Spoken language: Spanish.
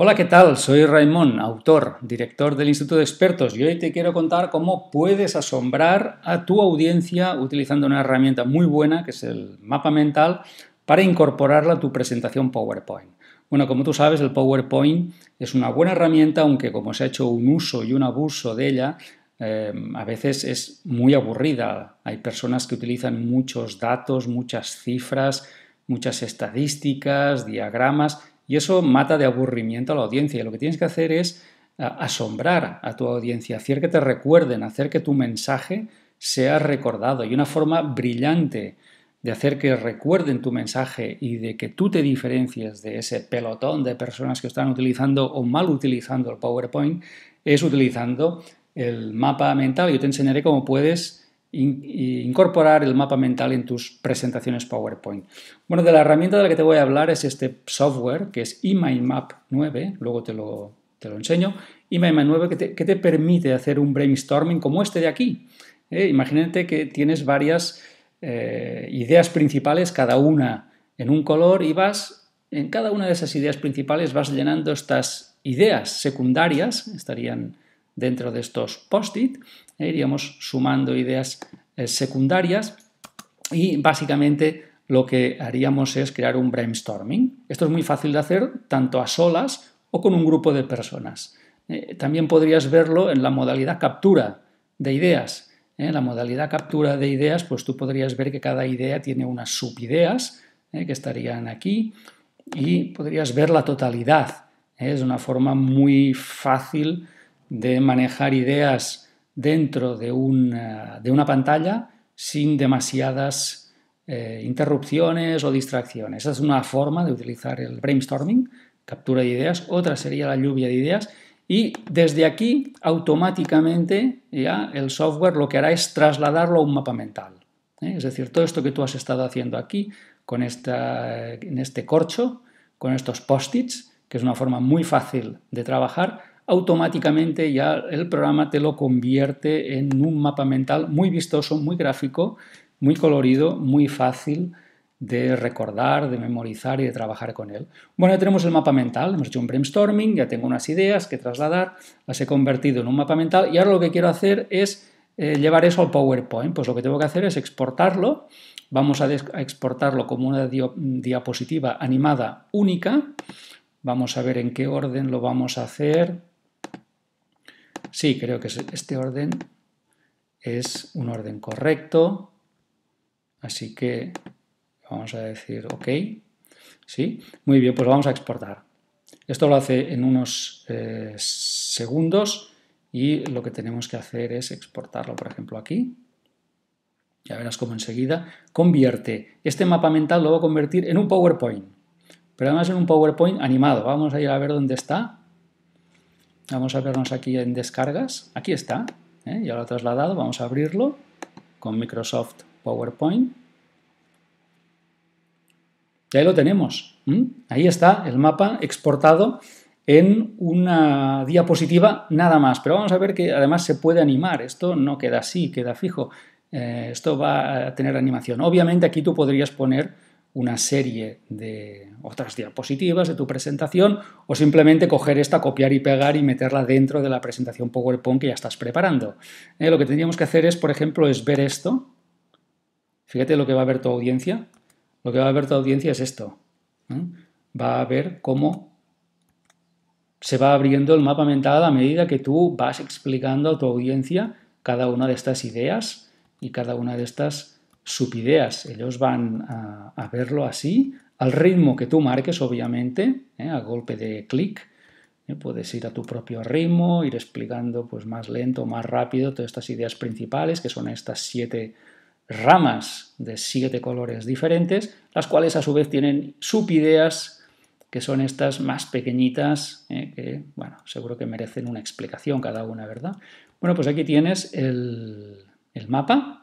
Hola, ¿qué tal? Soy Raimón, autor, director del Instituto de Expertos y hoy te quiero contar cómo puedes asombrar a tu audiencia utilizando una herramienta muy buena que es el mapa mental para incorporarla a tu presentación PowerPoint. Bueno, como tú sabes, el PowerPoint es una buena herramienta, aunque como se ha hecho un uso y un abuso de ella, em, a veces es muy aburrida. Hay personas que utilizan muchos datos, muchas cifras, muchas estadísticas, diagramas y eso mata de aburrimiento a la audiencia. Y lo que tienes que hacer es asombrar a tu audiencia, hacer que te recuerden, hacer que tu mensaje sea recordado. Y una forma brillante de hacer que recuerden tu mensaje y de que tú te diferencies de ese pelotón de personas que están utilizando o mal utilizando el PowerPoint es utilizando el mapa mental. Yo te enseñaré cómo puedes incorporar el mapa mental en tus presentaciones PowerPoint. Bueno, de la herramienta de la que te voy a hablar es este software, que es eMindMap 9, luego te lo, te lo enseño, eMindMap 9 que te, te permite hacer un brainstorming como este de aquí. Eh, imagínate que tienes varias eh, ideas principales, cada una en un color, y vas, en cada una de esas ideas principales vas llenando estas ideas secundarias, estarían dentro de estos post-it, eh, iríamos sumando ideas eh, secundarias y básicamente lo que haríamos es crear un brainstorming. Esto es muy fácil de hacer tanto a solas o con un grupo de personas. Eh, también podrías verlo en la modalidad captura de ideas. En la modalidad captura de ideas, pues tú podrías ver que cada idea tiene unas subideas que estarían aquí y podrías ver la totalidad. Es una forma muy fácil de manejar ideas dentro de eh, una, pantalla sin demasiadas eh, interrupciones o distracciones. Esa es una forma de utilizar el brainstorming, captura de ideas. Otra sería la lluvia de ideas. Y desde aquí, automáticamente, ya el software lo que hará es trasladarlo a un mapa mental. ¿eh? Es decir, todo esto que tú has estado haciendo aquí, con en este corcho, con estos post-its, que es una forma muy fácil de trabajar, automáticamente ya el programa te lo convierte en un mapa mental muy vistoso, muy gráfico, muy colorido, muy fácil de recordar, de memorizar y de trabajar con él. Bueno, ya tenemos el mapa mental, hemos hecho un brainstorming, ya tengo unas ideas que trasladar, las he convertido en un mapa mental y ahora lo que quiero hacer es eh, llevar eso al PowerPoint. Pues lo que tengo que hacer es exportarlo, vamos a, exportarlo como una diapositiva animada única, vamos a ver en qué orden lo vamos a hacer, Sí, creo que este orden es un orden correcto, así que vamos a decir OK. ¿Sí? Muy bien, pues vamos a exportar. Esto lo hace en unos eh, segundos y lo que tenemos que hacer es exportarlo, por ejemplo, aquí. Ya verás cómo enseguida convierte. Este mapa mental lo va a convertir en un PowerPoint, pero además en un PowerPoint animado. Vamos a ir a ver dónde está. Vamos a vernos aquí en descargas. Aquí está, ¿eh? ya lo he trasladado. Vamos a abrirlo con Microsoft PowerPoint. Y ahí lo tenemos. Ahí está el mapa exportado en una diapositiva nada más. Pero vamos a ver que además se puede animar. Esto no queda así, queda fijo. Eh, esto va a tener animación. Obviamente aquí tú podrías poner una serie de otras diapositivas de tu presentación o simplemente coger esta, copiar y pegar y meterla dentro de la presentación PowerPoint que ya estás preparando. Eh, lo que tendríamos que hacer es, por ejemplo, es ver esto. Fíjate lo que va a ver tu audiencia. Lo que va a ver tu audiencia es esto. Va a ver cómo se va abriendo el mapa mental a medida que tú vas explicando a tu audiencia cada una de estas ideas y cada una de estas subideas, ellos van a, verlo así, al ritmo que tú marques, obviamente, ¿eh? a golpe de clic. ¿eh? Puedes ir a tu propio ritmo, ir explicando pues, más lento, más rápido todas estas ideas principales, que son estas siete ramas de siete colores diferentes, las cuales a su vez tienen subideas, que son estas más pequeñitas, ¿eh? que bueno, seguro que merecen una explicación cada una, ¿verdad? Bueno, pues aquí tienes el, el mapa,